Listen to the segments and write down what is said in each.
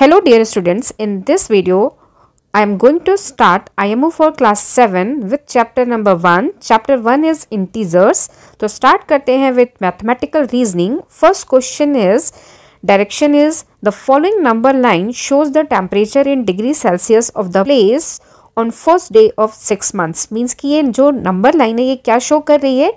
Hello dear students, in this video I am going to start IMO for class 7 with chapter number 1. Chapter 1 is integers. तो start करते हैं with mathematical reasoning. First question is direction is the following number line shows the temperature in degree Celsius of the place on first day of six months. Means कि ये जो number line है ये क्या show कर रही है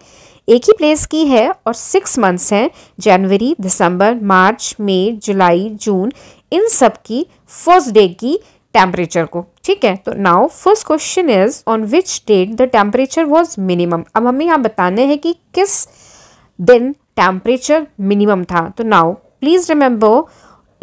एक ही प्लेस की है और सिक्स मंथ्स हैं जनवरी दिसंबर मार्च मई जुलाई जून इन सब की फर्स्ट डे की टेम्परेचर को ठीक है तो now first question is on which date the temperature was minimum अब हमें यहाँ बताने हैं कि किस दिन टेम्परेचर मिनिमम था तो now please remember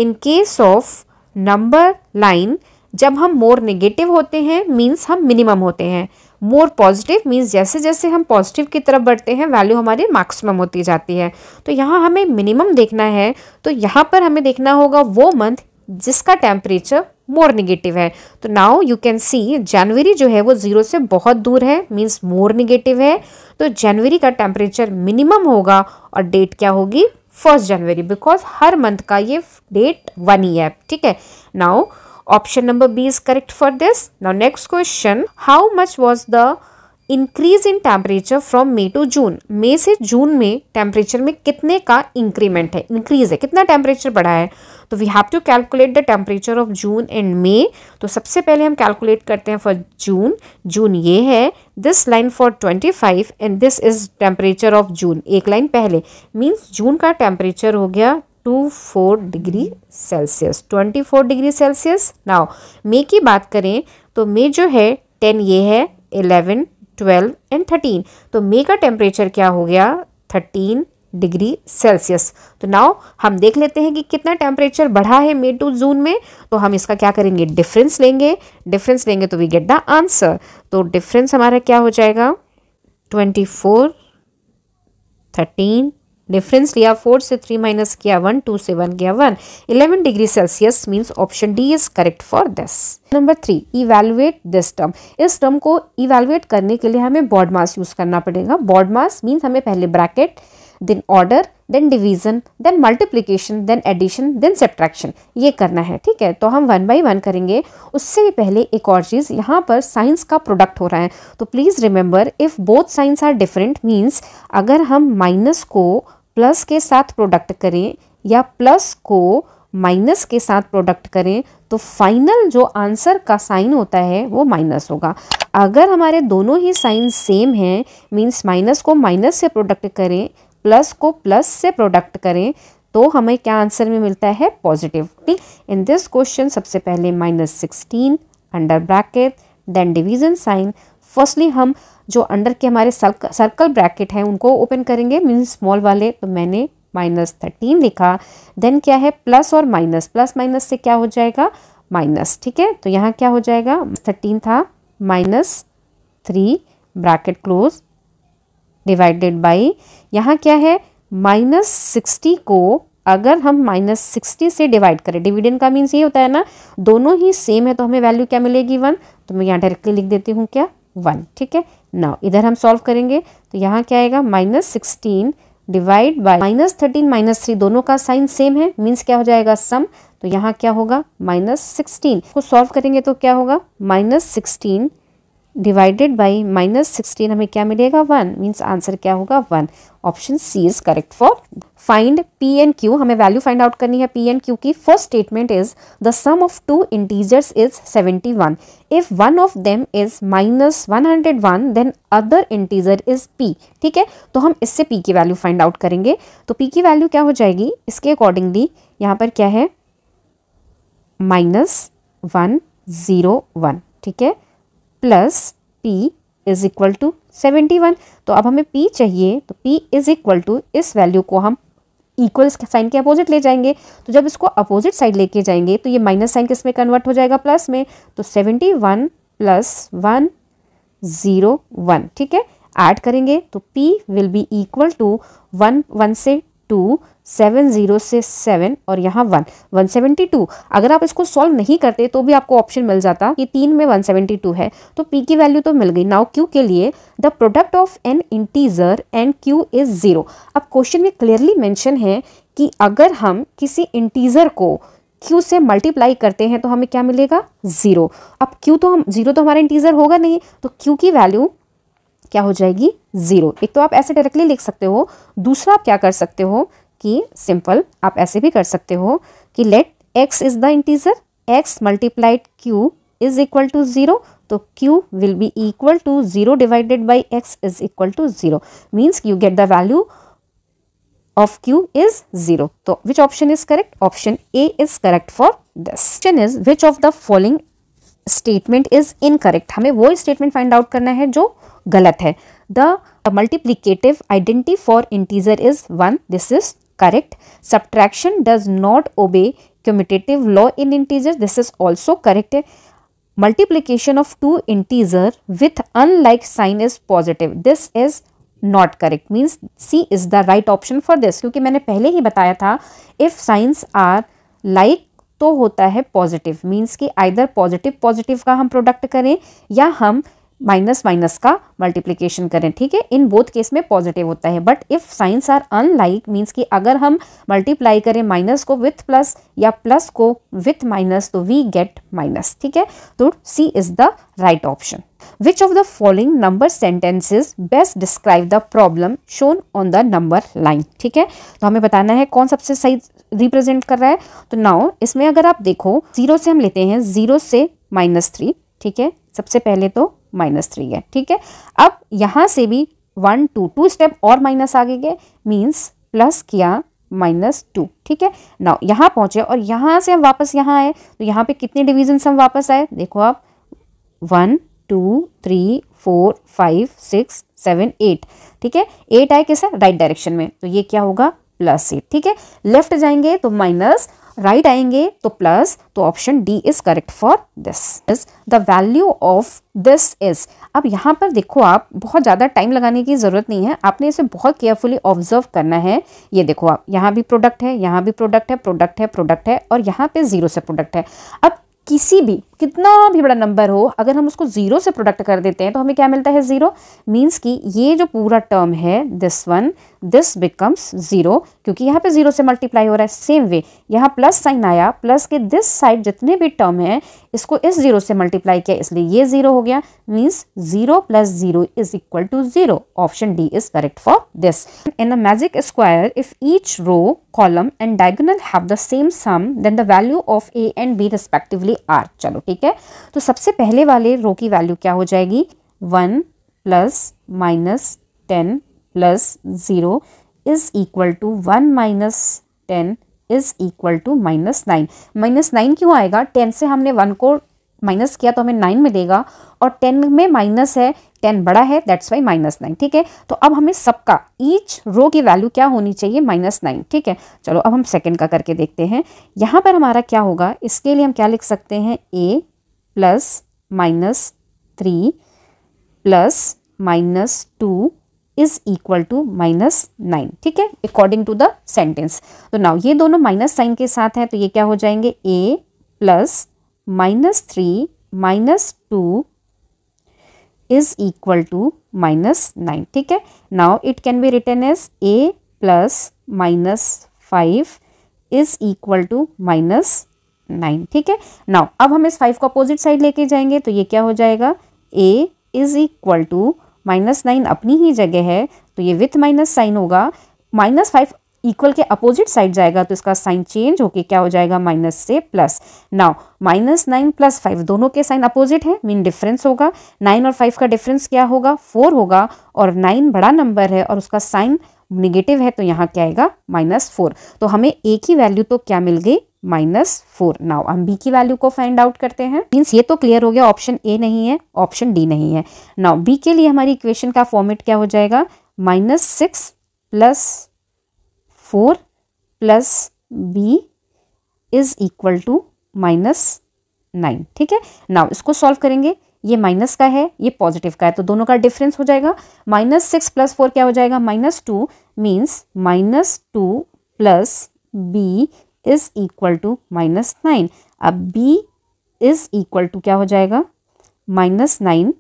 in case of number line जब हम मोर नेगेटिव होते हैं मीन्स हम मिनिमम होते हैं मोर पॉजिटिव मीन्स जैसे जैसे हम पॉजिटिव की तरफ बढ़ते हैं वैल्यू हमारी मैक्सिमम होती जाती है तो यहाँ हमें मिनिमम देखना है तो यहाँ पर हमें देखना होगा वो मंथ जिसका टेम्परेचर मोर निगेटिव है तो नाउ यू कैन सी जनवरी जो है वो ज़ीरो से बहुत दूर है मीन्स मोर निगेटिव है तो जनवरी का टेम्परेचर मिनिमम होगा और डेट क्या होगी फर्स्ट जनवरी बिकॉज हर मंथ का ये डेट वन ही है ठीक है now option number B is correct for this Now next question, how much was the increase in temperature from May to June May से जून में टेम्परेचर में कितने का इंक्रीमेंट है इंक्रीज है कितना टेम्परेचर बढ़ा है तो we have to calculate the temperature of June and May तो सबसे पहले हम कैलकुलेट करते हैं फॉर जून जून ये है this line for twenty five and this is temperature of June एक लाइन पहले मीन्स जून का टेम्परेचर हो गया 24 degree Celsius 24 degree Celsius now May की बात करें तो मे जो है 10 ये है 11 12 एंड 13 तो मे का टेम्परेचर क्या हो गया 13 डिग्री सेल्सियस तो नाउ हम देख लेते हैं कि कितना टेम्परेचर बढ़ा है मे टू जून में तो हम इसका क्या करेंगे डिफरेंस लेंगे डिफरेंस लेंगे तो वी गेट द आंसर तो डिफरेंस हमारा क्या हो जाएगा ट्वेंटी फोर थर्टीन डिफरेंस लिया फोर से थ्री माइनस किया वन टू से वन गया one eleven degree Celsius means option D is correct for this number three evaluate this term इस टर्म को इवेलुएट करने के लिए हमें बॉड मास यूज करना पड़ेगा बॉड मास मीन्स हमें पहले bracket then order then division then multiplication then addition then subtraction ये करना है ठीक है तो हम वन बाई वन करेंगे उससे भी पहले एक और चीज़ यहाँ पर साइंस का प्रोडक्ट हो रहा है तो please remember if both signs are different means अगर हम माइनस को प्लस के साथ प्रोडक्ट करें या प्लस को माइनस के साथ प्रोडक्ट करें तो फाइनल जो आंसर का साइन होता है वो माइनस होगा अगर हमारे दोनों ही साइन सेम हैं मीन्स माइनस को माइनस से प्रोडक्ट करें प्लस को प्लस से प्रोडक्ट करें तो हमें क्या आंसर में मिलता है पॉजिटिव ठीक इन दिस क्वेश्चन सबसे पहले minus sixteen under bracket then division sign firstly हम जो अंडर के हमारे सर्कल ब्रैकेट हैं उनको ओपन करेंगे मीन स्मॉल वाले तो मैंने माइनस थर्टीन लिखा देन क्या है प्लस और माइनस प्लस माइनस से क्या हो जाएगा माइनस ठीक है तो यहाँ क्या हो जाएगा थर्टीन था minus three bracket close divided by यहाँ क्या है माइनस सिक्सटी को अगर हम माइनस सिक्सटी से डिवाइड करें डिविडेंड का मीन्स ये होता है ना दोनों ही सेम है तो हमें वैल्यू क्या मिलेगी वन तो मैं यहाँ डायरेक्टली लिख देती हूँ क्या वन ठीक है नाउ इधर हम सॉल्व करेंगे तो यहाँ क्या आएगा minus sixteen divide by minus thirteen minus three दोनों का साइन सेम है मीन्स क्या हो जाएगा सम तो यहाँ क्या होगा माइनस सिक्सटीन को सॉल्व करेंगे तो क्या होगा minus sixteen divided by minus sixteen हमें क्या मिलेगा वन मीन्स आंसर क्या होगा one option C is correct for find P N Q हमें वैल्यू फाइंड आउट करनी है पी एन क्यू की first statement is the sum of two integers is seventy one if one of them is minus one hundred one then other integer is P ठीक है तो हम इससे P की value find out करेंगे तो P की वैल्यू क्या हो जाएगी इसके अकॉर्डिंगली यहाँ पर क्या है माइनस वन ज़ीरो वन ठीक है plus P is equal to seventy one तो अब हमें पी चाहिए तो पी इज इक्वल टू इस वैल्यू को हम इक्वल साइन के अपोजिट ले जाएंगे तो जब इसको अपोजिट साइड लेके जाएंगे तो ये माइनस साइन किस में कन्वर्ट हो जाएगा प्लस में तो seventy one plus one zero one ठीक है ऐड करेंगे तो P will be equal to one one से टू सेवन जीरो से सेवन और यहाँ वन वन सेवेंटी टू अगर आप इसको सॉल्व नहीं करते तो भी आपको ऑप्शन मिल जाता कि तीन में वन सेवेंटी टू है तो पी की वैल्यू तो मिल गई नाउ क्यू के लिए the product of N integer and Q is zero अब क्वेश्चन में क्लियरली मैंशन है कि अगर हम किसी इंटीजर को क्यू से मल्टीप्लाई करते हैं तो हमें क्या मिलेगा ज़ीरो अब क्यू तो हम जीरो तो हमारा इंटीजर होगा नहीं तो क्यू की वैल्यू क्या हो जाएगी ज़ीरो एक तो आप ऐसे डायरेक्टली लिख सकते हो दूसरा आप क्या कर सकते हो कि सिंपल आप ऐसे भी कर सकते हो कि let X is the integer X multiplied Q is equal to zero तो Q will be equal to zero divided by X is equal to zero means you get the value of Q is zero तो which option is correct option A is correct for this question is which of the following statement is incorrect हमें वो statement find out करना है जो गलत है the multiplicative identity for integer is one this is correct. Subtraction does not obey commutative law in integers. This is also correct. Multiplication of two integer with unlike sign is positive. This is not correct means c is the right option for this kyunki maine pehle hi bataya tha if signs are like तो होता है positive means कि either positive positive का हम product करें या हम minus minus का मल्टीप्लीकेशन करें ठीक है इन बोथ केस में पॉजिटिव होता है but if signs are unlike means कि अगर हम मल्टीप्लाई करें माइनस को विथ प्लस या प्लस को विथ माइनस तो वी गेट माइनस ठीक है तो C is the right option which of the following number sentences best describe the problem shown on the number line ठीक है तो हमें बताना है कौन सबसे सही रिप्रेजेंट कर रहा है तो नाउ इसमें अगर आप देखो जीरो से हम लेते हैं जीरो से माइनस थ्री ठीक है सबसे पहले तो माइनस थ्री है ठीक है अब यहाँ से भी वन टू टू स्टेप और माइनस आगे गए मीन्स प्लस किया माइनस टू ठीक है ना यहाँ पहुँचे और यहाँ से हम वापस यहाँ आए तो यहाँ पे कितने डिविजन हम वापस आए देखो आप one two three four five six seven eight ठीक है एट आए कैसे राइट डायरेक्शन में तो ये क्या होगा प्लस एट ठीक है लेफ्ट जाएंगे तो माइनस राइट आएंगे तो प्लस तो option D is correct for this is the value of this is अब यहाँ पर देखो आप बहुत ज़्यादा टाइम लगाने की ज़रूरत नहीं है आपने इसे बहुत केयरफुली ऑब्जर्व करना है ये देखो आप यहाँ भी प्रोडक्ट है यहाँ भी प्रोडक्ट है प्रोडक्ट है प्रोडक्ट है और यहाँ पे ज़ीरो से प्रोडक्ट है अब किसी भी कितना भी बड़ा नंबर हो अगर हम उसको ज़ीरो से प्रोडक्ट कर देते हैं तो हमें क्या मिलता है ज़ीरो मीन्स कि ये जो पूरा टर्म है this one this becomes zero क्योंकि यहाँ पे ज़ीरो से मल्टीप्लाई हो रहा है सेम वे यहाँ प्लस साइन आया प्लस के दिस साइड जितने भी टर्म हैं इसको इस ज़ीरो से मल्टीप्लाई किया इसलिए ये ज़ीरो हो गया means zero plus zero is equal to zero option D is correct for this in a magic square if each row column and diagonal have the same sum then the value of A and B respectively are चलो ठीक है तो सबसे पहले वाले रो की value क्या हो जाएगी one plus minus ten plus zero is equal to one minus ten is equal to minus nine minus nine क्यों आएगा टेन से हमने वन को माइनस किया तो हमें नाइन मिलेगा और टेन में माइनस है टेन बड़ा है दैट्स वाई माइनस नाइन ठीक है तो अब हमें सबका ईच रो की वैल्यू क्या होनी चाहिए माइनस नाइन ठीक है चलो अब हम सेकेंड का करके देखते हैं यहाँ पर हमारा क्या होगा इसके लिए हम क्या लिख सकते हैं A plus minus three plus minus two is equal to minus nine ठीक है अकॉर्डिंग टू द सेंटेंस तो नाउ ये दोनों माइनस साइन के साथ हैं तो ये क्या हो जाएंगे A plus minus three minus two is equal to minus nine ठीक है now it can be written as A plus minus five is equal to minus nine ठीक है नाउ अब हम इस फाइव को अपोजिट साइड लेके जाएंगे तो ये क्या हो जाएगा A is equal to minus nine अपनी ही जगह है तो ये विथ माइनस साइन होगा माइनस फाइव इक्वल के अपोजिट साइड जाएगा तो इसका साइन चेंज होके क्या हो जाएगा माइनस से plus now minus nine plus five दोनों के साइन अपोजिट है मीन डिफरेंस होगा नाइन और फाइव का डिफरेंस क्या होगा फोर होगा और नाइन बड़ा नंबर है और उसका साइन निगेटिव है तो यहाँ क्या आएगा माइनस फोर तो हमें ए की वैल्यू तो क्या मिल गई माइनस फोर नाउ हम बी की वैल्यू को फाइंड आउट करते हैं मीन्स ये तो क्लियर हो गया ऑप्शन ए नहीं है ऑप्शन डी नहीं है नाउ बी के लिए हमारी इक्वेशन का फॉर्मेट क्या हो जाएगा minus six plus four plus B is equal to minus nine ठीक है नाउ इसको सॉल्व करेंगे ये माइनस का है ये पॉजिटिव का है तो दोनों का डिफरेंस हो जाएगा माइनस सिक्स प्लस फोर क्या हो जाएगा minus two means minus two plus B is equal to minus nine अब बी इज इक्वल टू क्या हो जाएगा माइनस नाइन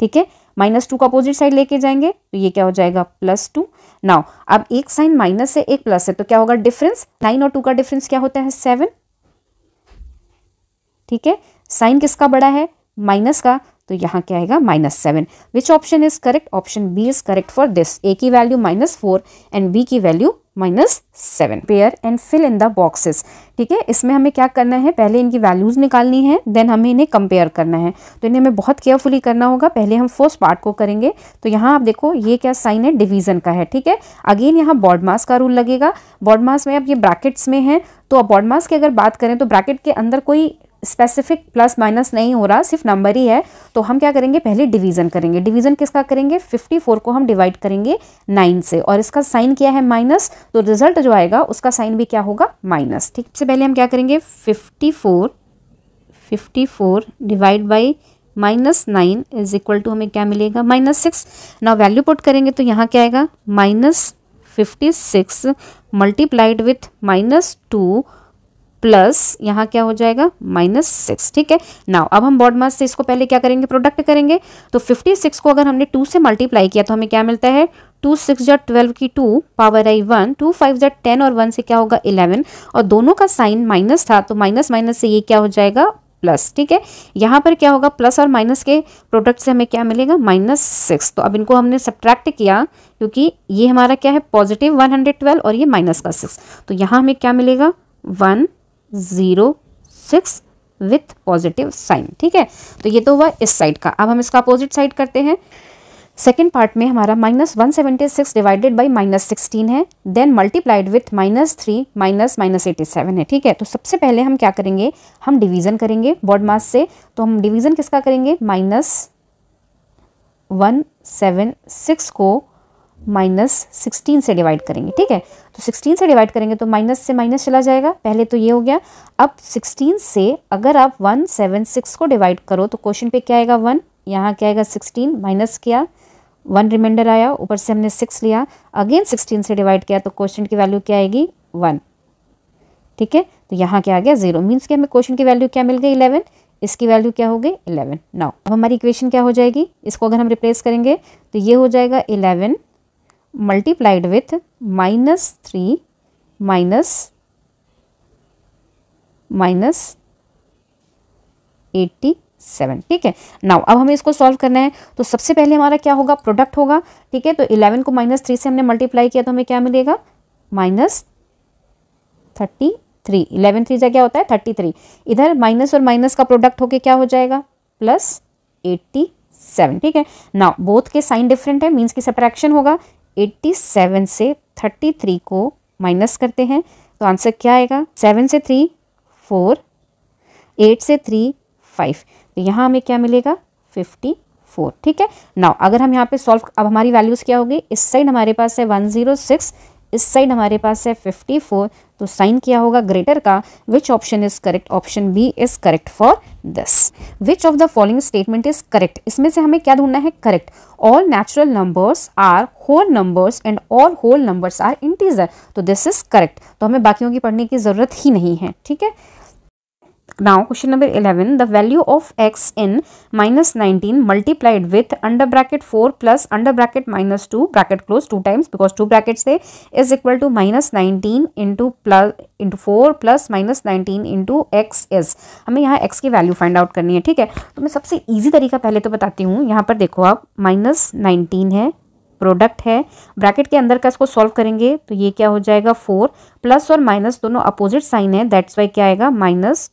ठीक है माइनस टू का अपोजिट साइड लेके जाएंगे तो ये क्या हो जाएगा प्लस टू नाउ अब एक साइन माइनस है एक प्लस है तो क्या होगा डिफरेंस नाइन और टू का डिफरेंस क्या होता है सेवन ठीक है साइन किसका बड़ा है माइनस का तो यहां क्या आएगा minus seven which option is correct option B is correct for this A की value minus four and B की value minus seven pair and fill in the boxes ठीक है इसमें हमें क्या करना है पहले इनकी वैल्यूज़ निकालनी है देन हमें इन्हें कंपेयर करना है तो इन्हें हमें बहुत केयरफुली करना होगा पहले हम फर्स्ट पार्ट को करेंगे तो यहाँ आप देखो ये क्या साइन है डिवीजन का है ठीक है अगेन यहाँ बॉडमास का रूल लगेगा बॉडमास में अब ये ब्रैकेट्स में है तो अब बॉडमास की अगर बात करें तो ब्रैकेट के अंदर कोई स्पेसिफिक प्लस माइनस नहीं हो रहा सिर्फ नंबर ही है तो हम क्या करेंगे पहले डिवीजन करेंगे डिवीजन किसका करेंगे 54 को हम डिवाइड करेंगे 9 से और इसका साइन क्या है माइनस तो रिजल्ट जो आएगा उसका साइन भी क्या होगा माइनस ठीक से पहले हम क्या करेंगे 54 54 divide by minus nine is equal to हमें क्या मिलेगा माइनस सिक्स ना वैल्यू पुट करेंगे तो यहाँ क्या आएगा minus fifty six multiplied with minus two plus यहाँ क्या हो जाएगा माइनस सिक्स ठीक है नाउ अब हम बॉड मास से इसको पहले क्या करेंगे प्रोडक्ट करेंगे तो फिफ्टी सिक्स को अगर हमने टू से मल्टीप्लाई किया तो हमें क्या मिलता है टू सिक्स जट ट्वेल्व की टू पावर आई वन टू फाइव जट टेन और वन से क्या होगा इलेवन और दोनों का साइन माइनस था तो माइनस माइनस से ये क्या हो जाएगा प्लस ठीक है यहाँ पर क्या होगा प्लस और माइनस के प्रोडक्ट से हमें क्या मिलेगा माइनस सिक्स तो अब इनको हमने सब्ट्रैक्ट किया क्योंकि ये हमारा क्या है पॉजिटिव वन हंड्रेड ट्वेल्व और ये माइनस का सिक्स तो यहाँ हमें क्या मिलेगा one zero six with positive sign ठीक है तो ये तो हुआ इस साइड का अब हम इसका अपोजिट साइड करते हैं सेकेंड पार्ट में हमारा minus one seventy six divided by minus sixteen है then multiplied with minus three minus minus eighty seven है ठीक है तो सबसे पहले हम क्या करेंगे हम डिवीज़न करेंगे बॉड मास से तो हम डिवीज़न किसका करेंगे माइनस वन सेवन सिक्स को माइनस सिक्सटीन से डिवाइड करेंगे ठीक है तो सिक्सटीन से डिवाइड करेंगे तो माइनस से माइनस चला जाएगा पहले तो ये हो गया अब सिक्सटीन से अगर आप वन सेवन सिक्स को डिवाइड करो तो क्वेश्चन पे क्या आएगा वन यहाँ क्या आएगा सिक्सटीन माइनस किया वन रिमाइंडर आया ऊपर से हमने सिक्स लिया अगेन सिक्सटीन से डिवाइड किया तो क्वेश्चन की वैल्यू क्या आएगी वन ठीक है तो यहाँ क्या आ गया जीरो मीन्स कि हमें क्वेश्चन की वैल्यू क्या मिल गई इलेवन इसकी वैल्यू क्या हो गई इलेवन नाउ अब हमारी इक्वेशन क्या हो जाएगी इसको अगर हम रिप्लेस करेंगे तो ये हो जाएगा eleven multiplied with minus 3 minus minus 87 ठीक है नाउ अब हमें इसको सॉल्व करना है तो सबसे पहले हमारा क्या होगा प्रोडक्ट होगा ठीक है तो 11 को माइनस थ्री से हमने मल्टीप्लाई किया तो हमें क्या मिलेगा minus thirty three eleven three क्या होता है थर्टी थ्री इधर माइनस और माइनस का प्रोडक्ट होके क्या हो जाएगा प्लस एट्टी सेवन ठीक है नाउ बोथ के साइन डिफरेंट है मीन्स की सप्रैक्शन होगा 87 से 33 को माइनस करते हैं तो आंसर क्या आएगा सेवन से थ्री फोर एट से थ्री फाइव तो यहाँ हमें क्या मिलेगा फिफ्टी फोर ठीक है नाउ अगर हम यहाँ पे सॉल्व अब हमारी वैल्यूज़ क्या होगी इस साइड हमारे पास है वन ज़ीरो सिक्स इस साइड हमारे पास है 54 तो साइन किया होगा ग्रेटर का which option is correct option B is correct for this which of the following statement is correct इसमें से हमें क्या ढूंढना है correct all natural numbers are whole numbers and all whole numbers are integer तो this is correct तो हमें बाकियों की पढ़ने की जरूरत ही नहीं है ठीक है Now question number 11 the value of x in minus 19 multiplied with under bracket 4 plus under bracket minus 2 bracket close two times because two brackets there is equal to minus 19 into plus into four plus minus nineteen into x is हमें यहाँ x की value find out करनी है ठीक है तो मैं सबसे easy तरीका पहले तो बताती हूँ यहाँ पर देखो आप minus नाइनटीन है प्रोडक्ट है ब्रैकेट के अंदर का इसको सॉल्व करेंगे तो ये क्या हो जाएगा फोर प्लस और माइनस दोनों अपोजिट साइन है दैट्स वाई क्या आएगा माइनस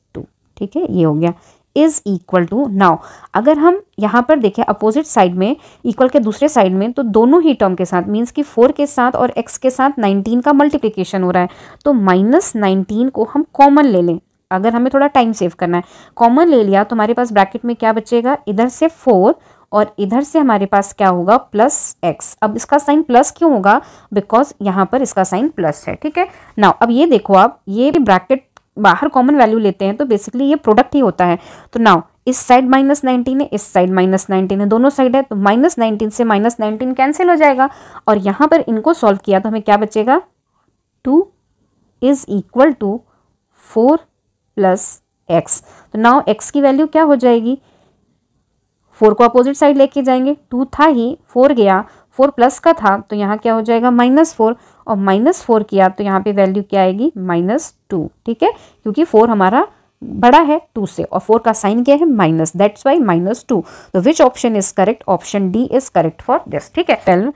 ठीक है ये हो गया इज इक्वल टू नाउ अगर हम यहाँ पर देखें अपोजिट साइड में इक्वल के दूसरे साइड में तो दोनों ही टर्म के साथ मीन्स कि फोर के साथ और एक्स के साथ नाइनटीन का मल्टीप्लीकेशन हो रहा है तो माइनस नाइनटीन को हम कॉमन ले लें अगर हमें थोड़ा टाइम सेव करना है कॉमन ले लिया तो हमारे पास ब्रैकेट में क्या बचेगा इधर से फोर और इधर से हमारे पास क्या होगा प्लस एक्स अब इसका साइन प्लस क्यों होगा बिकॉज यहाँ पर इसका साइन प्लस है ठीक है ना अब ये देखो आप ये ब्रैकेट बाहर कॉमन वैल्यू लेते हैं तो बेसिकली ये प्रोडक्ट ही होता है तो नाउ इस साइड माइनस नाइनटीन है इस साइड माइनस नाइनटीन है दोनों साइड है तो माइनस नाइनटीन से माइनस नाइनटीन कैंसिल हो जाएगा और यहाँ पर इनको सॉल्व किया तो हमें क्या बचेगा two is equal to four plus x तो नाउ एक्स की वैल्यू क्या हो जाएगी फोर को अपोजिट साइड लेके जाएंगे टू था ही फोर गया फोर प्लस का था तो यहाँ क्या हो जाएगा माइनस फोर और माइनस फोर किया तो यहाँ पे वैल्यू क्या आएगी माइनस टू ठीक है क्योंकि फोर हमारा बड़ा है टू से और फोर का साइन क्या है minus that's why minus two तो which option is correct option D is correct for this ठीक है tell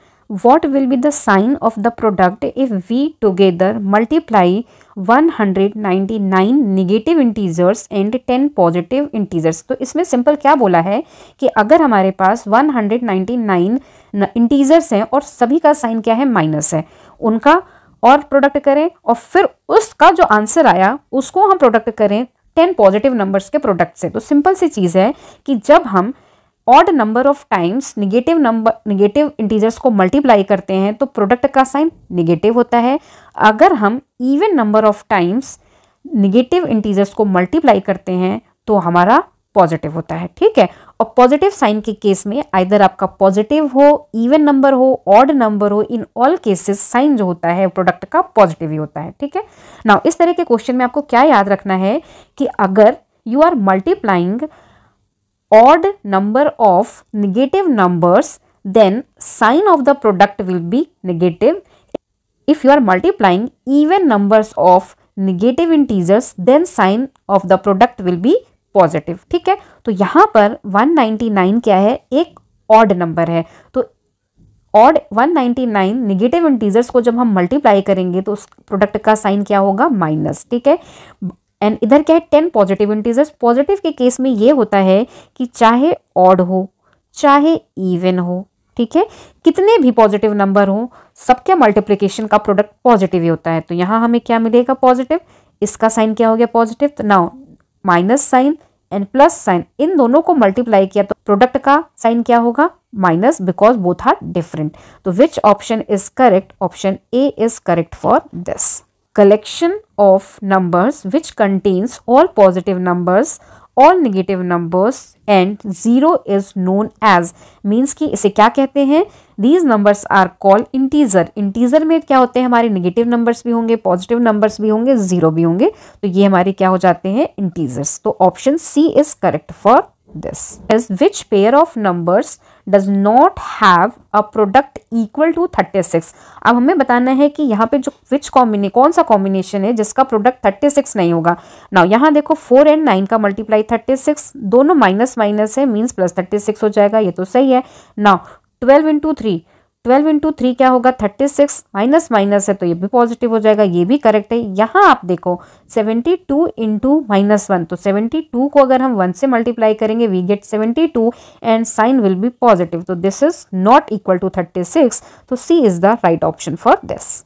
the sign of the product if we together multiply one hundred ninety nine negative integers and ten positive integers तो इसमें simple क्या बोला है कि अगर हमारे पास one hundred ninety nine integers हैं और सभी का साइन क्या है माइनस है उनका और प्रोडक्ट करें और फिर उसका जो आंसर आया उसको हम प्रोडक्ट करें टेन पॉजिटिव नंबर्स के प्रोडक्ट से तो सिंपल सी चीज़ है कि जब हम odd number of times negative number negative integers को मल्टीप्लाई करते हैं तो प्रोडक्ट का साइन निगेटिव होता है अगर हम even number of times negative integers को मल्टीप्लाई करते हैं तो हमारा पॉजिटिव होता है ठीक है और पॉजिटिव साइन के केस में आइदर आपका पॉजिटिव हो इवन नंबर हो ऑड नंबर हो इन ऑल केसेस साइन जो होता है प्रोडक्ट का पॉजिटिव ही होता है ठीक है ना इस तरह के क्वेश्चन में आपको क्या याद रखना है कि अगर you are multiplying odd number of negative numbers then sign of the product will be negative if you are multiplying even numbers of negative integers, then sign of the product will be positive ठीक है तो यहाँ पर 199 क्या है एक odd number है तो ऑड 199 नेगेटिव इंटीजर्स को जब हम मल्टीप्लाई करेंगे तो उस प्रोडक्ट का साइन क्या होगा माइनस ठीक है एंड इधर क्या है टेन पॉजिटिव इंटीजर्स पॉजिटिव के केस में ये होता है कि चाहे ऑड हो चाहे इवन हो ठीक है कितने भी पॉजिटिव नंबर हो सबके मल्टीप्लीकेशन का प्रोडक्ट पॉजिटिव ही होता है तो यहाँ हमें क्या मिलेगा पॉजिटिव इसका साइन क्या हो गया पॉजिटिव तो now minus sign and plus sign इन दोनों को मल्टीप्लाई किया तो प्रोडक्ट का साइन क्या होगा minus because both are different तो which option is correct option A is correct for this collection of numbers which contains all positive numbers all negative numbers and zero is known as means कि इसे क्या कहते हैं these numbers are call integer integer में क्या होते हैं हमारे निगेटिव नंबर्स भी होंगे पॉजिटिव नंबर्स भी होंगे ज़ीरो भी होंगे तो ये हमारे क्या हो जाते हैं इंटीजर्स तो option C is correct for this is which pair of numbers does not have a product equal to 36 अब हमें बताना है कि यहाँ पे जो विच कॉम्बिने कौन सा कॉम्बिनेशन है जिसका प्रोडक्ट 36 नहीं होगा ना यहाँ देखो 4 एंड 9 का मल्टीप्लाई 36 दोनों माइनस माइनस है मीन्स प्लस 36 हो जाएगा ये तो सही है ना 12 into three twelve into three क्या होगा थर्टी सिक्स माइनस माइनस है तो ये भी पॉजिटिव हो जाएगा ये भी करेक्ट है यहाँ आप देखो seventy two into minus one तो सेवेंटी टू को अगर हम वन से मल्टीप्लाई करेंगे we get seventy two and sign will be positive तो this is not equal to thirty six तो C is the right option for this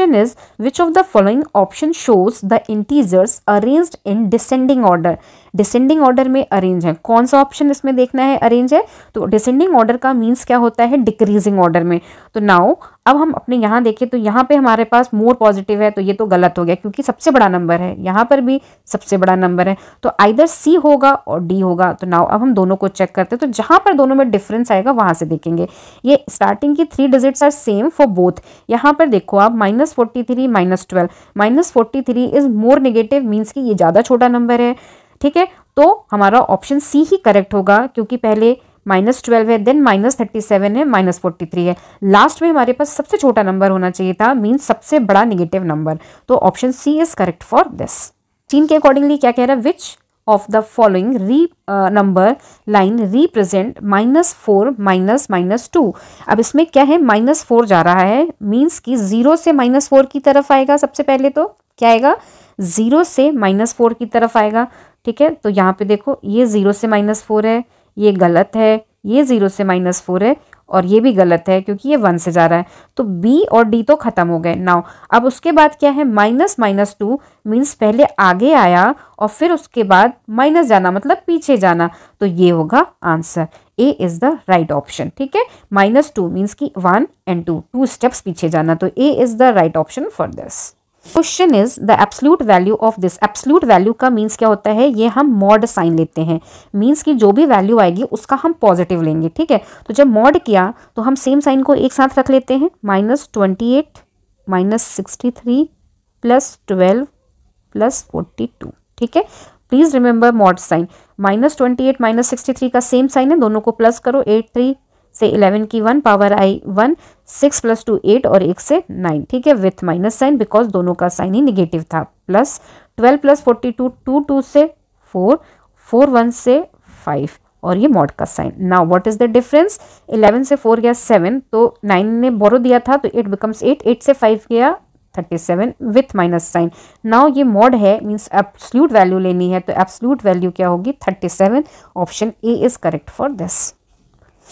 question is which of the following option shows the integers arrange in descending order descending order में arrange है कौन सा option इसमें देखना है arrange है तो डिसेंडिंग ऑर्डर का मीन्स क्या होता है डिक्रीजिंग ऑर्डर में तो नाउ अब हम अपने यहाँ देखें तो यहाँ पे हमारे पास मोर पॉजिटिव है तो ये तो गलत हो गया क्योंकि सबसे बड़ा नंबर है यहाँ पर भी सबसे बड़ा नंबर है तो आइधर सी होगा और डी होगा तो नाउ अब हम दोनों को चेक करते हैं तो जहाँ पर दोनों में डिफरेंस आएगा वहाँ से देखेंगे ये स्टार्टिंग की three digits are same for both यहाँ पर देखो आप minus forty three minus twelve minus forty three is more negative means कि ये ज़्यादा छोटा नंबर है ठीक है तो हमारा ऑप्शन सी ही करेक्ट होगा क्योंकि पहले माइनस ट्वेल्व है देन माइनस थर्टी सेवन है माइनस फोर्टी थ्री है लास्ट में हमारे पास सबसे छोटा नंबर होना चाहिए था मीन सबसे बड़ा निगेटिव नंबर तो option C is correct for this चीन के अकॉर्डिंगली क्या कह रहा है विच ऑफ द फॉलोइंग री number line represent minus four minus minus two अब इसमें क्या है माइनस फोर जा रहा है मीन्स कि ज़ीरो से माइनस फोर की तरफ आएगा सबसे पहले तो क्या आएगा ज़ीरो से माइनस फोर की तरफ आएगा ठीक है तो यहाँ पे देखो ये ज़ीरो से माइनस फोर है ये गलत है ये ज़ीरो से माइनस फोर है और ये भी गलत है क्योंकि ये वन से जा रहा है तो बी और डी तो ख़त्म हो गए नाउ अब उसके बाद क्या है माइनस माइनस टू मीन्स पहले आगे आया और फिर उसके बाद माइनस जाना मतलब पीछे जाना तो ये होगा answer A is the right option ठीक है माइनस टू मीन्स की one and two two steps पीछे जाना तो A is the right option for this question is the absolute value of this absolute value का मीन्स क्या होता है ये हम मॉड साइन लेते हैं मीन्स की जो भी वैल्यू आएगी उसका हम पॉजिटिव लेंगे ठीक है तो जब मॉड किया तो हम सेम साइन को एक साथ रख लेते हैं minus twenty eight minus sixty three plus twelve plus forty two ठीक है please remember mod sign minus twenty eight minus sixty three का सेम साइन है दोनों को प्लस करो एट थ्री से इलेवन की वन पावर आई one six plus two eight और एक से नाइन ठीक है विथ माइनस साइन बिकॉज दोनों का साइन ही निगेटिव था plus twelve plus forty two two two से फोर फोर वन से फाइव और ये मॉड का sign now what is the difference eleven से फोर गया सेवन तो नाइन ने बोरो दिया था तो एट बिकम्स एट एट से फाइव गया thirty seven with minus sign now ये मॉड है मीन्स एब्सल्यूट वैल्यू लेनी है तो एब्सल्यूट वैल्यू क्या होगी thirty seven option A is correct for this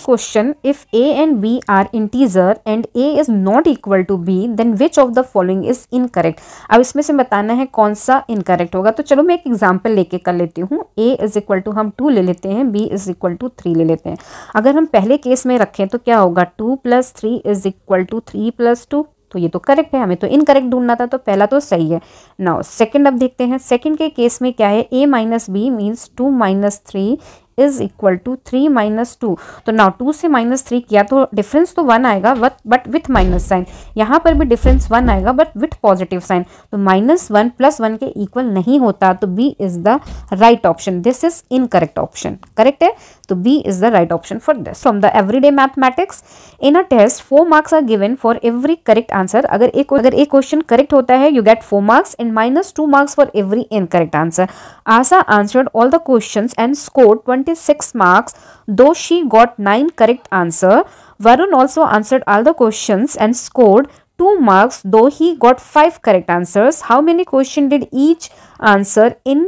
Question If a and b are integer and a is not equal to b then which of the following is incorrect? अब इसमें से बताना है कौन सा incorrect होगा तो चलो मैं एक एग्जाम्पल लेके कर लेती हूँ ए इज इक्वल टू हम टू ले लेते हैं B is equal to three ले लेते हैं अगर हम पहले केस में रखें तो क्या होगा two plus three is equal to three plus two तो ये तो करेक्ट है हमें तो इनकरेक्ट ढूंढना था तो पहला तो सही है नाउ सेकंड अब देखते हैं सेकंड के केस में क्या है A minus B means two minus three is equal to three minus two तो नाउ टू से माइनस थ्री किया तो डिफरेंस तो वन आएगा बट विथ माइनस साइन यहाँ पर भी डिफरेंस वन आएगा बट विथ पॉजिटिव साइन तो माइनस वन प्लस वन के इक्वल नहीं होता तो B is the right option this is incorrect option correct है तो b is the right option for this from the everyday mathematics in a test four marks are given for every correct answer अगर एक अगर एक question correct होता है you get four marks and minus two marks for every incorrect answer Asha answered all the question and score twenty 76 marks, though she got 9 correct answer. Varun also answered all the questions and scored 2 marks, though he got 5 correct answers. How many question did each answer in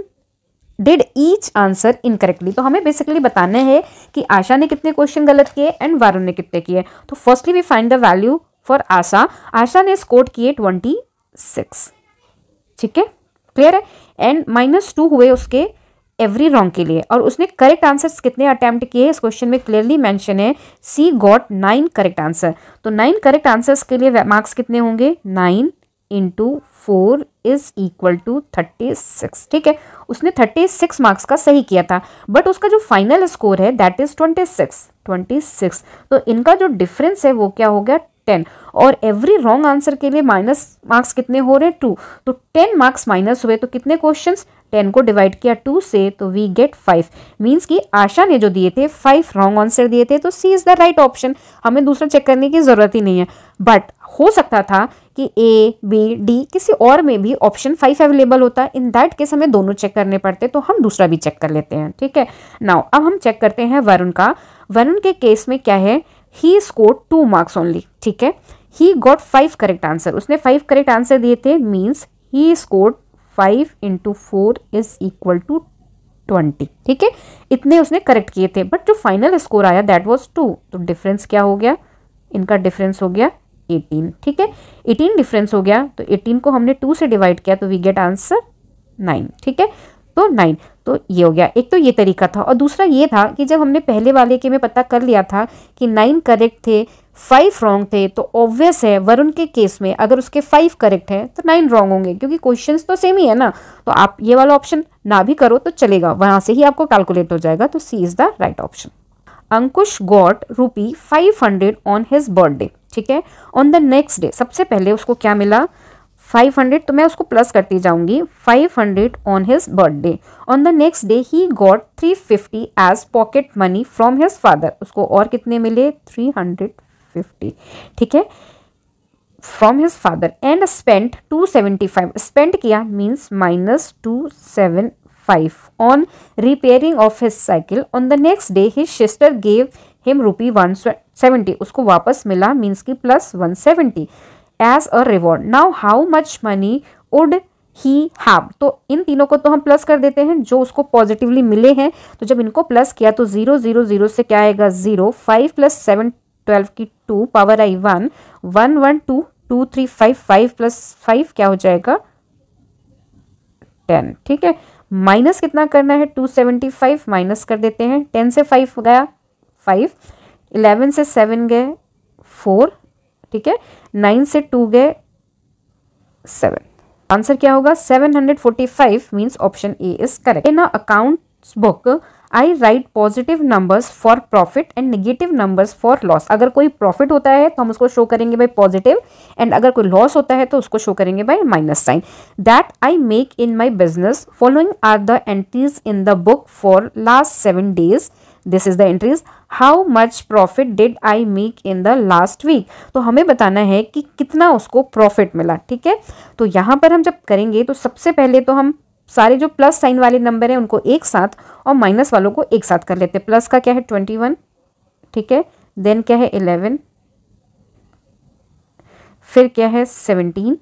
did each answer incorrectly तो हमें basically बताना है कि आशा ने कितने question गलत किए and वारुण ने कितने किए तो firstly we find the value for Asha Asha ने स्कोर किए ट्वेंटी सिक्स ठीक है क्लियर है एंड माइनस टू हुए उसके एवरी रॉन्ग के लिए और उसने करेक्ट आंसर्स कितने अटैम्प्ट किए इस क्वेश्चन में क्लियरली मैंशन है she got nine correct answer तो नाइन करेक्ट आंसर्स के लिए मार्क्स कितने होंगे nine into four is equal to thirty six ठीक है उसने थर्टी सिक्स मार्क्स का सही किया था बट उसका जो फाइनल स्कोर है that is twenty six twenty six तो इनका जो डिफरेंस है वो क्या हो गया टेन और एवरी रॉन्ग आंसर के लिए माइनस मार्क्स कितने हो रहे हैं टू तो टेन मार्क्स माइनस हुए तो कितने क्वेश्चन टेन को डिवाइड किया टू से तो वी गेट फाइव मीन्स कि आशा ने जो दिए थे फाइव रॉन्ग आंसर दिए थे तो C is the right option हमें दूसरा चेक करने की ज़रूरत ही नहीं है बट हो सकता था कि ए बी डी किसी और में भी ऑप्शन फाइव अवेलेबल होता इन दैट केस हमें दोनों चेक करने पड़ते तो हम दूसरा भी चेक कर लेते हैं ठीक है नाउ अब हम चेक करते हैं वरुण का वरुण के केस में क्या है he score two marks only ठीक है he got five correct answer उसने फाइव करेक्ट आंसर दिए थे means he score five into four is equal to twenty ठीक है इतने उसने करेक्ट किए थे बट जो फाइनल स्कोर आया दैट वॉज टू तो डिफरेंस क्या हो गया इनका डिफरेंस हो गया एटीन ठीक है एटीन डिफरेंस हो गया तो एटीन को हमने टू से डिवाइड किया तो वी गेट आंसर नाइन ठीक है तो नाइन तो ये हो गया एक तो ये तरीका था और दूसरा ये था कि जब हमने पहले वाले के में पता कर लिया था कि नाइन करेक्ट थे फाइव रॉन्ग थे तो ऑब्वियस है वरुण के केस में अगर उसके फाइव करेक्ट हैं तो नाइन रॉन्ग होंगे क्योंकि क्वेश्चंस तो सेम ही है ना तो आप ये वाला ऑप्शन ना भी करो तो चलेगा वहां से ही आपको कैलकुलेट हो जाएगा तो C is the right option Ankush got rupee five hundred on his birthday ठीक है ऑन द नेक्स्ट डे सबसे पहले उसको क्या मिला फाइव हंड्रेड तो मैं उसको प्लस करती जाऊंगी five hundred on his birthday on the next day he got three fifty as pocket money from his father उसको और कितने मिले थ्री हंड्रेड फिफ्टी ठीक है from his father and spent two seventy five spent किया means minus two seven five on repairing of his cycle on the next day his sister gave him rupee one seventy उसको वापस मिला means की plus one seventy as a reward now how much money would he have तो इन तीनों को तो हम प्लस कर देते हैं जो उसको पॉजिटिवली मिले हैं तो जब इनको प्लस किया तो जीरो जीरो जीरो से क्या आएगा zero five plus seven twelve की टू पावर आई one one one two two three five five plus five क्या हो जाएगा टेन ठीक है माइनस कितना करना है टू सेवेंटी फाइव माइनस कर देते हैं टेन से फाइव गया फाइव इलेवन से सेवन गए फोर ठीक है नाइन से टू गए सेवन आंसर क्या होगा seven hundred forty five means option A is correct in accounts book I write positive numbers for profit and negative numbers for loss अगर कोई प्रॉफिट होता है तो हम उसको शो करेंगे बाई पॉजिटिव एंड अगर कोई लॉस होता है तो उसको शो करेंगे by minus sign that I make in my business following are the entries in the book for last seven days this is the entries how much profit did I make in the last week तो हमें बताना है कि कितना उसको profit मिला ठीक है तो यहाँ पर हम जब करेंगे तो सबसे पहले तो हम सारे जो प्लस साइन वाले नंबर हैं उनको एक साथ और माइनस वालों को एक साथ कर लेते हैं प्लस का क्या है ट्वेंटी वन ठीक है देन क्या है इलेवन फिर क्या है सेवनटीन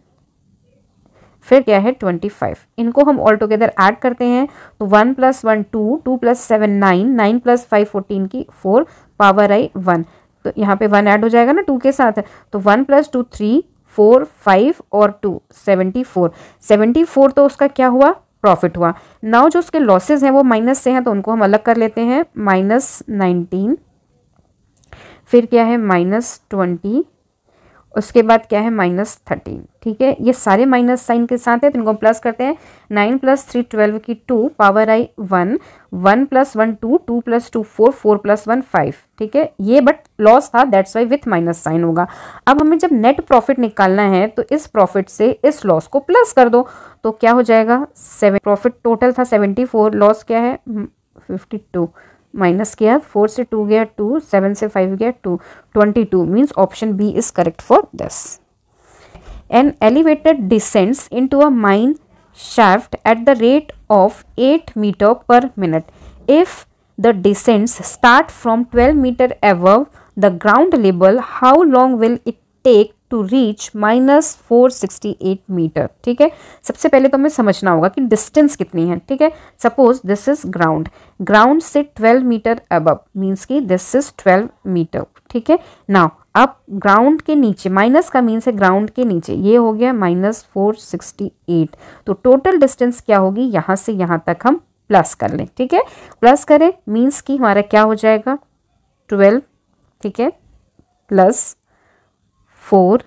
फिर क्या है ट्वेंटी फाइव इनको हम ऑल टुगेदर ऐड करते हैं तो one plus one two two plus seven nine nine plus five fourteen की फोर पावर आई वन तो यहाँ पे वन ऐड हो जाएगा ना टू के साथ तो one plus two three four five और two seventy four seventy four तो उसका क्या हुआ प्रॉफिट हुआ नाउ जो उसके लॉसेज हैं वो माइनस से हैं तो उनको हम अलग कर लेते हैं माइनस नाइनटीन फिर क्या है माइनस ट्वेंटी उसके बाद क्या है माइनस थर्टीन ठीक है ये सारे माइनस साइन के साथ है तो इनको प्लस करते हैं नाइन प्लस थ्री ट्वेल्व की टू पावर आई one one plus one two two plus two four four plus one five ठीक है ये बट लॉस था that's why with minus sign होगा अब हमें जब नेट प्रॉफिट निकालना है तो इस प्रॉफिट से इस लॉस को प्लस कर दो तो क्या हो जाएगा सेवन प्रॉफिट टोटल था सेवेंटी फोर लॉस क्या है फिफ्टी hmm, टू माइनस किया फोर से टू गया get सेवन से फाइव गया two twenty two means option B is correct for this an elevator descends into a mine shaft at the rate of 8 meter per minute. If the descents start from 12 meter above the ground level, how long will it take to reach minus four sixty eight meter ठीक है सबसे पहले तो हमें समझना होगा कि distance कितनी है ठीक है suppose this is ground ground से ट्वेल्व मीटर अबव मीन्स कि दिस इज ट्वेल्व मीटर ठीक है नाउ अब ग्राउंड के नीचे माइनस का मीन्स है ग्राउंड के नीचे ये हो गया माइनस फोर सिक्सटी एट तो टोटल डिस्टेंस क्या होगी यहाँ से यहाँ तक हम प्लस कर लें ठीक है प्लस करें मीन्स कि हमारा क्या हो जाएगा ट्वेल्व ठीक है plus four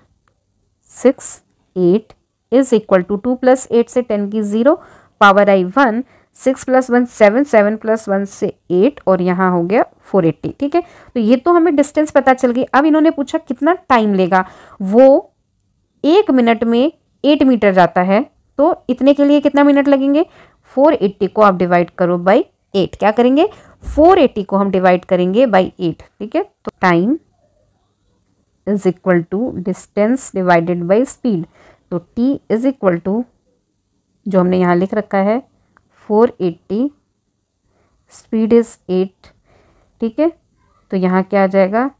six eight is equal to two plus eight से टेन की ज़ीरो पावर आई one six plus one seven seven plus one से एट और यहाँ हो गया फोर एट्टी ठीक है तो ये तो हमें डिस्टेंस पता चल गई अब इन्होंने पूछा कितना टाइम लेगा वो एक मिनट में एट मीटर जाता है तो इतने के लिए कितना मिनट लगेंगे फोर एट्टी को आप डिवाइड करो बाई एट क्या करेंगे फोर एट्टी को हम डिवाइड करेंगे बाई एट ठीक है तो time is equal to distance divided by speed तो टी इज इक्वल टू जो हमने यहाँ लिख रखा है four eighty speed is eight ठीक है तो यहाँ क्या आ जाएगा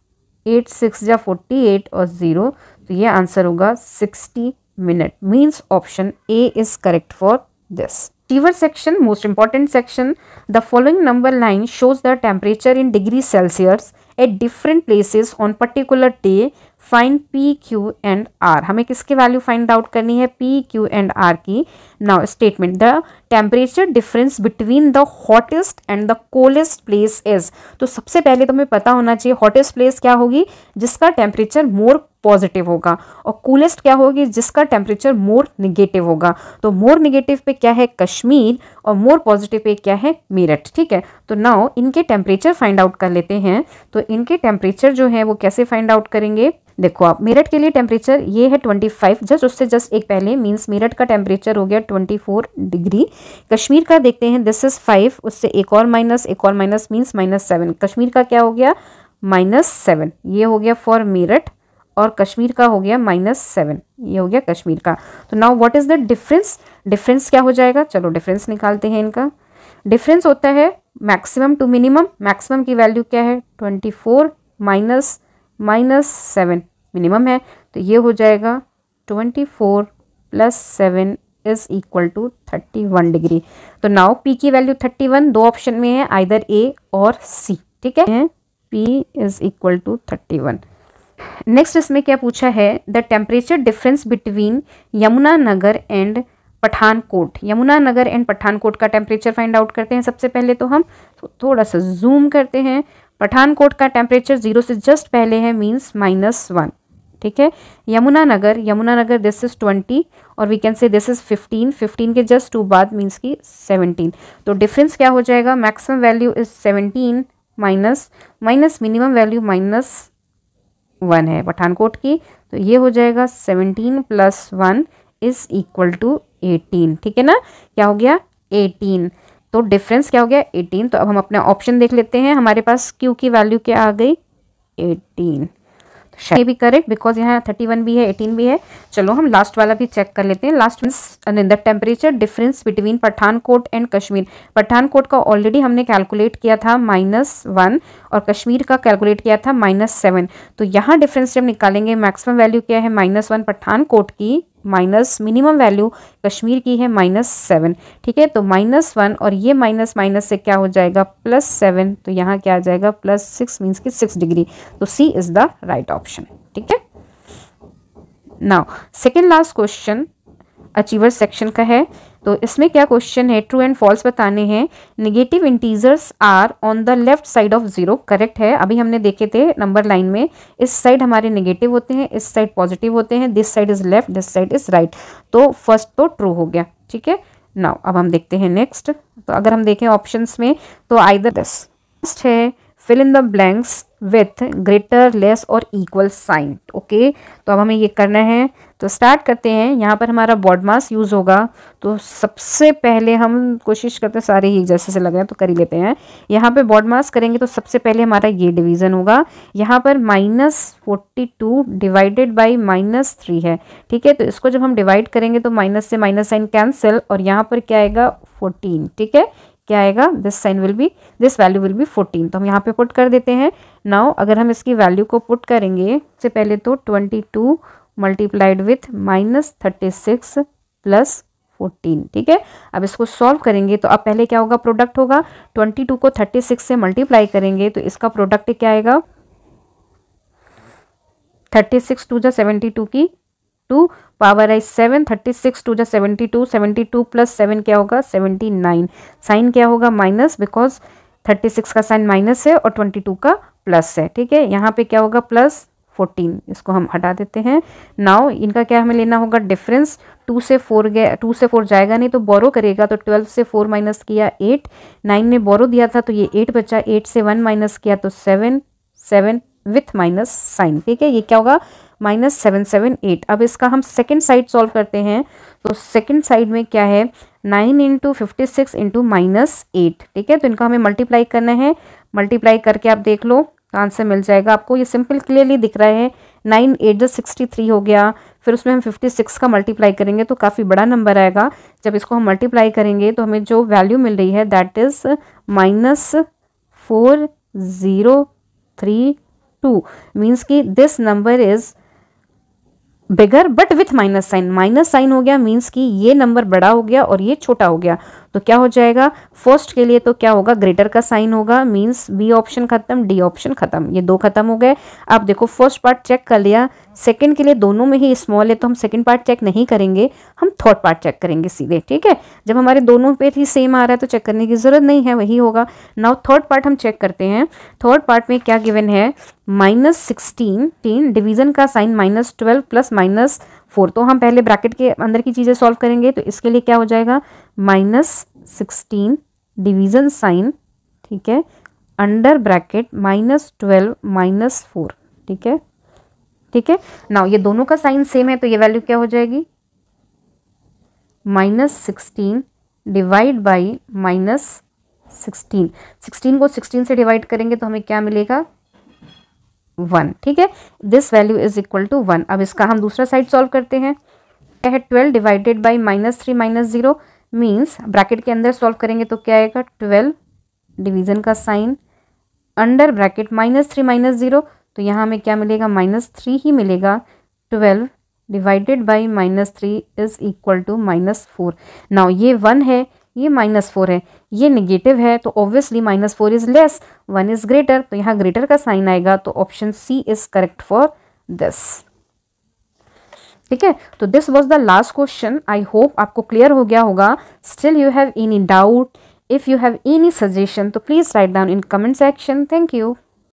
एट सिक्स या फोर्टी एट और ज़ीरो तो ये आंसर होगा sixty minute means option A is correct for this टीवर section most important section the following number line shows the temperature in degree Celsius at different places on particular day find P Q and R हमें किसके value find out करनी है P Q and R की now statement the temperature difference between the hottest and the coldest place is तो सबसे पहले तो हमें पता होना चाहिए हॉटेस्ट प्लेस क्या होगी जिसका टेम्परेचर मोर पॉजिटिव होगा और कूलेस्ट क्या होगी जिसका टेम्परेचर मोर निगेटिव होगा तो मोर निगेटिव पे क्या है कश्मीर और मोर पॉजिटिव पे क्या है मेरठ ठीक है तो नाउ इनके टेम्परेचर फाइंड आउट कर लेते हैं तो इनके टेम्परेचर जो है वो कैसे फाइंड आउट करेंगे देखो आप मेरठ के लिए टेम्परेचर ये है ट्वेंटी फाइव जस्ट उससे जस्ट एक पहले मीन्स मेरठ का टेम्परेचर हो गया ट्वेंटी फोर डिग्री कश्मीर का देखते हैं दिस इज़ फाइव उससे एक और माइनस एक और minus means minus seven Kashmir का क्या हो गया माइनस सेवन ये हो गया फॉर मेरठ और कश्मीर का हो गया माइनस सेवन ये हो गया कश्मीर का तो now what is the difference difference क्या हो जाएगा चलो डिफरेंस निकालते हैं इनका डिफरेंस होता है मैक्सिमम टू मिनिमम मैक्सिमम की वैल्यू क्या है twenty four minus minus seven minimum है तो ये हो जाएगा twenty four plus seven is equal to thirty one degree तो नाउ पी की वैल्यू थर्टी वन दो ऑप्शन में है आइदर ए और सी ठीक है P is equal to thirty one next इसमें क्या पूछा है the temperature difference between Yamunanagar and Pathankot Yamunanagar and Pathankot का टेम्परेचर फाइंड आउट करते हैं सबसे पहले तो हम तो थोड़ा सा जूम करते हैं पठानकोट का टेम्परेचर जीरो से जस्ट पहले है मीन्स माइनस वन ठीक है Yamunanagar Yamunanagar this is twenty और we can say this is fifteen fifteen के जस्ट टू बाद मीन्स की सेवनटीन तो डिफरेंस क्या हो जाएगा maximum value is seventeen minus minus minimum value minus one है पठानकोट की तो ये हो जाएगा seventeen plus one is equal to eighteen ठीक है ना क्या हो गया एटीन तो डिफरेंस क्या हो गया एटीन तो अब हम अपना ऑप्शन देख लेते हैं हमारे पास क्यू की वैल्यू क्या आ गई 18 तो शायद भी करेक्ट बिकॉज यहाँ 31 भी है 18 भी है चलो हम लास्ट वाला भी चेक कर लेते हैं last the temperature difference between Pathankot and Kashmir Pathankot का ऑलरेडी हमने कैलकुलेट किया था माइनस वन और कश्मीर का कैलकुलेट किया था माइनस सेवन तो यहाँ डिफरेंस जब निकालेंगे मैक्सिमम वैल्यू क्या है माइनस वन पठानकोट की माइनस मिनिमम वैल्यू कश्मीर की है माइनस सेवन ठीक है तो माइनस वन और ये माइनस माइनस से क्या हो जाएगा प्लस सेवन तो यहाँ क्या आ जाएगा प्लस सिक्स मीन्स की सिक्स डिग्री तो C is the right option ठीक है now second last question achiever section का है तो इसमें क्या क्वेश्चन है ट्रू एंड फॉल्स बताने हैं negative integers are on the left side of zero correct है अभी हमने देखे थे नंबर लाइन में इस साइड हमारे नेगेटिव होते हैं इस साइड पॉजिटिव होते हैं this side is left this side is right तो फर्स्ट तो ट्रू हो गया ठीक है नाउ अब हम देखते हैं नेक्स्ट तो अगर हम देखें ऑप्शन में तो आइदर दस नेक्स्ट है fill in the blanks with greater less और इक्वल साइन ओके तो अब हमें ये करना है तो स्टार्ट करते हैं यहाँ पर हमारा बॉड मास यूज़ होगा तो सबसे पहले हम कोशिश करते हैं सारे ही जैसे से लग रहे हैं तो कर ही लेते हैं यहाँ पे बॉड मास करेंगे तो सबसे पहले हमारा ये डिवीज़न होगा यहाँ पर minus forty two divided by minus three है ठीक है तो इसको जब हम डिवाइड करेंगे तो माइनस से माइनस साइन कैंसिल और यहाँ पर क्या आएगा फोर्टीन ठीक है क्या आएगा this sign will be this value will be fourteen तो हम यहाँ पे पुट कर देते हैं नाउ अगर हम इसकी वैल्यू को पुट करेंगे सबसे पहले तो twenty two multiplied with minus thirty six plus fourteen ठीक है अब इसको सॉल्व करेंगे तो अब पहले क्या होगा प्रोडक्ट होगा ट्वेंटी टू को थर्टी सिक्स से मल्टीप्लाई करेंगे तो इसका प्रोडक्ट क्या आएगा थर्टी सिक्स टू जो सेवेंटी टू की two power I seven thirty six two जो seventy two seventy two plus seven क्या होगा सेवेंटी नाइन साइन क्या होगा माइनस बिकॉज थर्टी सिक्स का साइन माइनस है और ट्वेंटी टू का प्लस है ठीक है यहाँ पे क्या होगा प्लस फोर्टीन इसको हम हटा देते हैं नाउ इनका क्या हमें लेना होगा डिफरेंस टू से फोर गया टू से फोर जाएगा नहीं तो बोरो करेगा तो ट्वेल्व से फोर माइनस किया एट नाइन में बोरो दिया था तो ये एट बचा एट से वन माइनस किया तो seven seven with minus sign ठीक है ये क्या होगा माइनस सेवन सेवन एट अब इसका हम सेकेंड साइड सॉल्व करते हैं तो सेकेंड साइड में क्या है nine into fifty six into minus eight ठीक है तो इनका हमें मल्टीप्लाई करना है मल्टीप्लाई करके आप देख लो आंसर मिल जाएगा आपको ये सिंपल क्लियरली दिख रहा है नाइन एट सिक्सटी थ्री हो गया फिर उसमें हम फिफ्टी सिक्स का मल्टीप्लाई करेंगे तो काफ़ी बड़ा नंबर आएगा जब इसको हम मल्टीप्लाई करेंगे तो हमें जो वैल्यू मिल रही है that is minus four zero three two means कि this number is bigger but with minus sign minus sign हो गया मीन्स कि ये नंबर बड़ा हो गया और ये छोटा हो गया तो क्या हो जाएगा फर्स्ट के लिए तो क्या होगा ग्रेटर का साइन होगा मीन्स बी ऑप्शन खत्म डी ऑप्शन खत्म ये दो खत्म हो गए आप देखो फर्स्ट पार्ट चेक कर लिया सेकंड के लिए दोनों में ही स्मॉल है तो हम सेकंड पार्ट चेक नहीं करेंगे हम थर्ड पार्ट चेक करेंगे सीधे ठीक है जब हमारे दोनों पे ही सेम आ रहा है तो चेक करने की ज़रूरत नहीं है वही होगा नाउ थर्ड पार्ट हम चेक करते हैं थर्ड पार्ट में क्या गिवन है माइनस सिक्सटीन टीन डिवीज़न का sign minus twelve plus minus four तो हम पहले ब्रैकेट के अंदर की चीज़ें सॉल्व करेंगे तो इसके लिए क्या हो जाएगा माइनस सिक्सटीन डिवीज़न साइन ठीक है under bracket minus twelve minus four ठीक है ठीक है नाउ ये दोनों का साइन सेम है तो ये वैल्यू क्या हो जाएगी minus sixteen divide by minus sixteen sixteen को सिक्सटीन से डिवाइड करेंगे तो हमें क्या मिलेगा वन ठीक है this value is equal to one अब इसका हम दूसरा साइड सॉल्व करते हैं twelve divided by minus three minus zero means bracket के अंदर सॉल्व करेंगे तो क्या आएगा ट्वेल्व डिवीज़न का sign under bracket minus three minus zero तो यहाँ हमें क्या मिलेगा माइनस थ्री ही मिलेगा twelve divided by minus three is equal to minus four now ये वन है ये माइनस फोर है ये निगेटिव है तो obviously minus four is less one is greater तो यहाँ ग्रेटर का साइन आएगा तो option C is correct for this ठीक है तो this was the last question I hope आपको क्लियर हो गया होगा still you have any doubt if you have any suggestion तो please write down in comment section thank you